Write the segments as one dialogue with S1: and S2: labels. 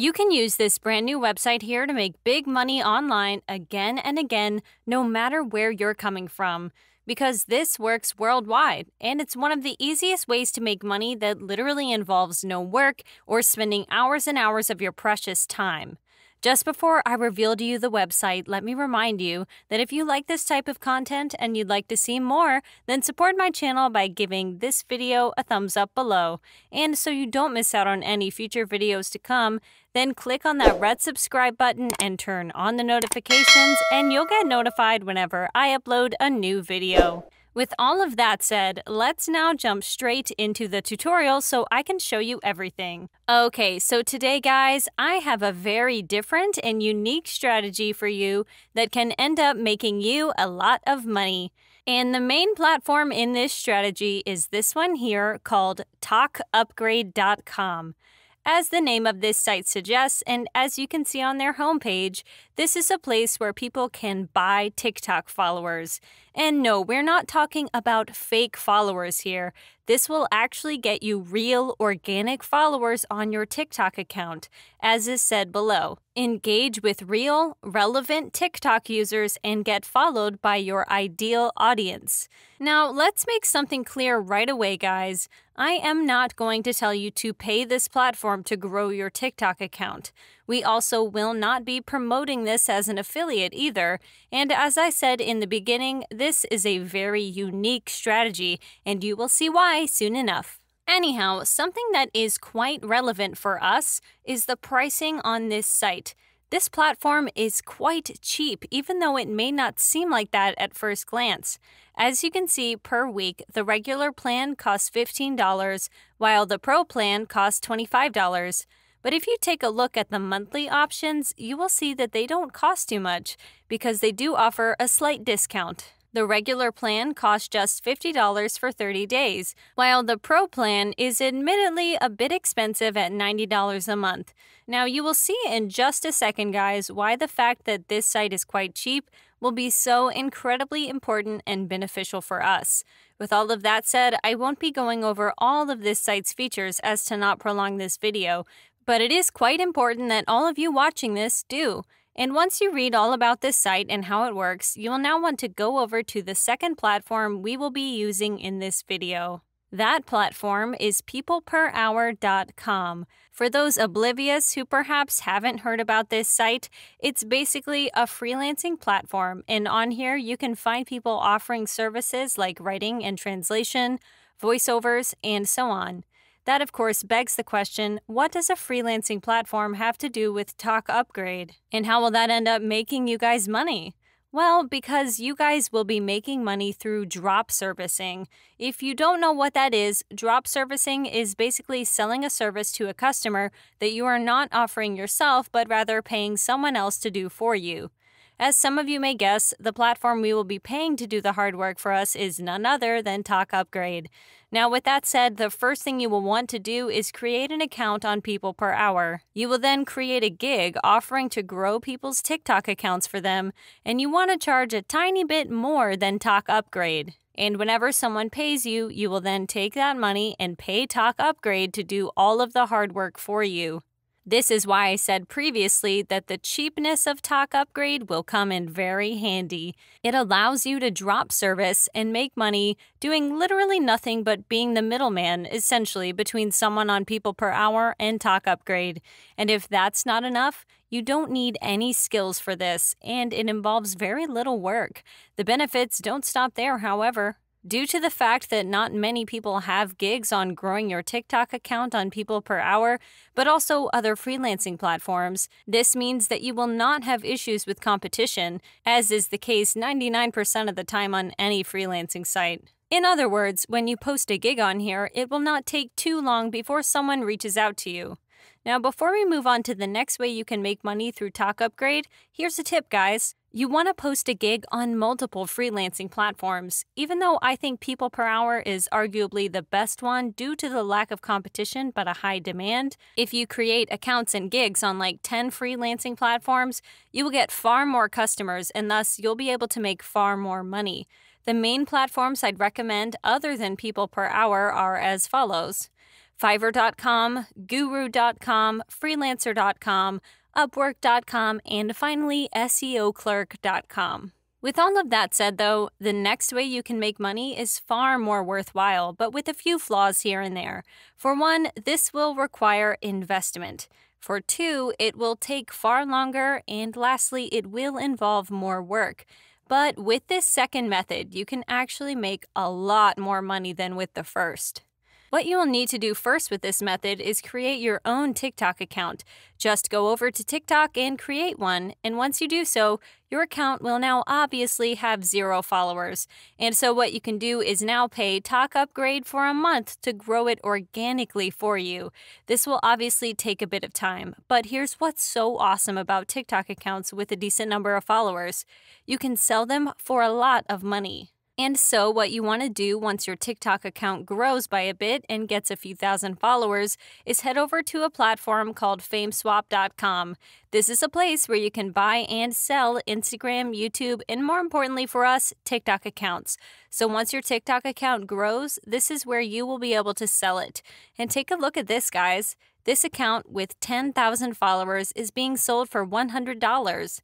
S1: You can use this brand new website here to make big money online again and again, no matter where you're coming from. Because this works worldwide, and it's one of the easiest ways to make money that literally involves no work or spending hours and hours of your precious time. Just before I reveal to you the website, let me remind you that if you like this type of content and you'd like to see more, then support my channel by giving this video a thumbs up below. And so you don't miss out on any future videos to come, then click on that red subscribe button and turn on the notifications and you'll get notified whenever I upload a new video. With all of that said, let's now jump straight into the tutorial so I can show you everything. Okay, so today guys, I have a very different and unique strategy for you that can end up making you a lot of money. And the main platform in this strategy is this one here called talkupgrade.com. As the name of this site suggests, and as you can see on their homepage, this is a place where people can buy TikTok followers. And no, we're not talking about fake followers here. This will actually get you real organic followers on your TikTok account, as is said below. Engage with real, relevant TikTok users and get followed by your ideal audience. Now, let's make something clear right away, guys. I am not going to tell you to pay this platform to grow your TikTok account. We also will not be promoting this as an affiliate either. And as I said in the beginning, this is a very unique strategy, and you will see why soon enough. Anyhow, something that is quite relevant for us is the pricing on this site. This platform is quite cheap, even though it may not seem like that at first glance. As you can see, per week, the regular plan costs $15, while the pro plan costs $25. But if you take a look at the monthly options, you will see that they don't cost you much because they do offer a slight discount. The regular plan costs just $50 for 30 days, while the Pro plan is admittedly a bit expensive at $90 a month. Now, you will see in just a second, guys, why the fact that this site is quite cheap will be so incredibly important and beneficial for us. With all of that said, I won't be going over all of this site's features as to not prolong this video, but it is quite important that all of you watching this do. And once you read all about this site and how it works, you'll now want to go over to the second platform we will be using in this video. That platform is peopleperhour.com. For those oblivious who perhaps haven't heard about this site, it's basically a freelancing platform, and on here you can find people offering services like writing and translation, voiceovers, and so on. That, of course, begs the question what does a freelancing platform have to do with Talk Upgrade? And how will that end up making you guys money? Well, because you guys will be making money through drop servicing. If you don't know what that is, drop servicing is basically selling a service to a customer that you are not offering yourself, but rather paying someone else to do for you. As some of you may guess, the platform we will be paying to do the hard work for us is none other than Talk Upgrade. Now, with that said, the first thing you will want to do is create an account on People Per Hour. You will then create a gig offering to grow people's TikTok accounts for them, and you want to charge a tiny bit more than Talk Upgrade. And whenever someone pays you, you will then take that money and pay Talk Upgrade to do all of the hard work for you. This is why I said previously that the cheapness of Talk Upgrade will come in very handy. It allows you to drop service and make money doing literally nothing but being the middleman, essentially, between someone on people per hour and Talk Upgrade. And if that's not enough, you don't need any skills for this, and it involves very little work. The benefits don't stop there, however. Due to the fact that not many people have gigs on growing your TikTok account on people per hour, but also other freelancing platforms, this means that you will not have issues with competition, as is the case 99% of the time on any freelancing site. In other words, when you post a gig on here, it will not take too long before someone reaches out to you. Now, before we move on to the next way you can make money through Talk Upgrade, here's a tip, guys. You want to post a gig on multiple freelancing platforms, even though I think People Per Hour is arguably the best one due to the lack of competition but a high demand. If you create accounts and gigs on like 10 freelancing platforms, you will get far more customers and thus you'll be able to make far more money. The main platforms I'd recommend other than People Per Hour are as follows Fiverr.com, Guru.com, Freelancer.com, Upwork.com, and finally, SEOclerk.com. With all of that said, though, the next way you can make money is far more worthwhile, but with a few flaws here and there. For one, this will require investment. For two, it will take far longer, and lastly, it will involve more work. But with this second method, you can actually make a lot more money than with the first. What you will need to do first with this method is create your own TikTok account. Just go over to TikTok and create one, and once you do so, your account will now obviously have zero followers. And so, what you can do is now pay Talk Upgrade for a month to grow it organically for you. This will obviously take a bit of time, but here's what's so awesome about TikTok accounts with a decent number of followers you can sell them for a lot of money. And so, what you want to do once your TikTok account grows by a bit and gets a few thousand followers is head over to a platform called fameswap.com. This is a place where you can buy and sell Instagram, YouTube, and more importantly for us, TikTok accounts. So, once your TikTok account grows, this is where you will be able to sell it. And take a look at this, guys. This account with 10,000 followers is being sold for $100.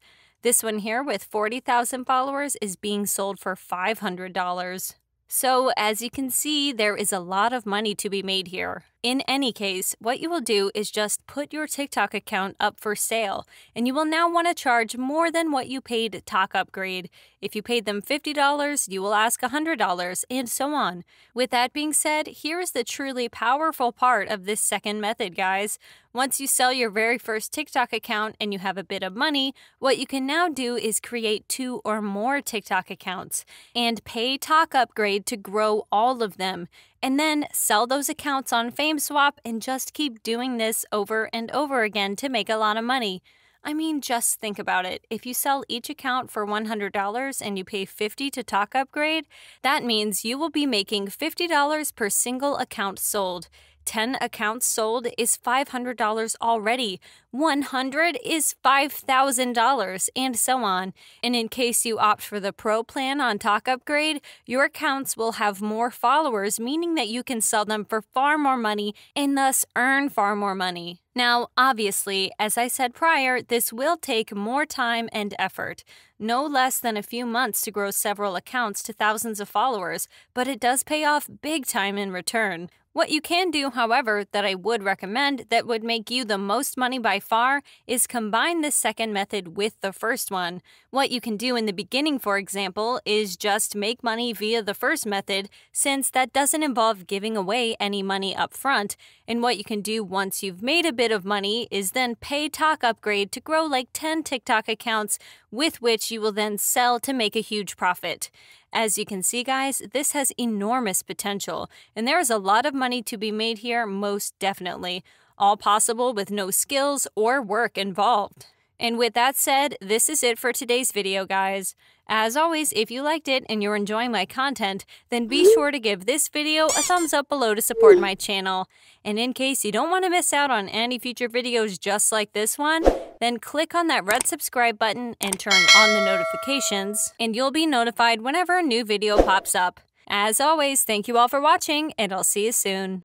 S1: This one here with 40,000 followers is being sold for $500. So, as you can see, there is a lot of money to be made here. In any case, what you will do is just put your TikTok account up for sale, and you will now want to charge more than what you paid Talk Upgrade. If you paid them $50, you will ask $100, and so on. With that being said, here is the truly powerful part of this second method, guys. Once you sell your very first TikTok account and you have a bit of money, what you can now do is create two or more TikTok accounts and pay Talk Upgrade to grow all of them and then sell those accounts on FameSwap and just keep doing this over and over again to make a lot of money. I mean, just think about it. If you sell each account for $100 and you pay 50 to talk upgrade, that means you will be making $50 per single account sold. 10 accounts sold is $500 already, 100 is $5,000, and so on. And in case you opt for the Pro plan on Talk Upgrade, your accounts will have more followers, meaning that you can sell them for far more money and thus earn far more money. Now, obviously, as I said prior, this will take more time and effort. No less than a few months to grow several accounts to thousands of followers, but it does pay off big time in return. What you can do, however, that I would recommend that would make you the most money by far is combine the second method with the first one. What you can do in the beginning, for example, is just make money via the first method, since that doesn't involve giving away any money up front. And what you can do once you've made a bit of money is then pay Talk Upgrade to grow like 10 TikTok accounts, with which you will then sell to make a huge profit. As you can see, guys, this has enormous potential, and there is a lot of money to be made here, most definitely. All possible with no skills or work involved. And with that said, this is it for today's video, guys. As always, if you liked it and you're enjoying my content, then be mm-hmm. sure to give this video a thumbs up below to support my channel. And in case you don't want to miss out on any future videos just like this one, then click on that red subscribe button and turn on the notifications, and you'll be notified whenever a new video pops up. As always, thank you all for watching, and I'll see you soon.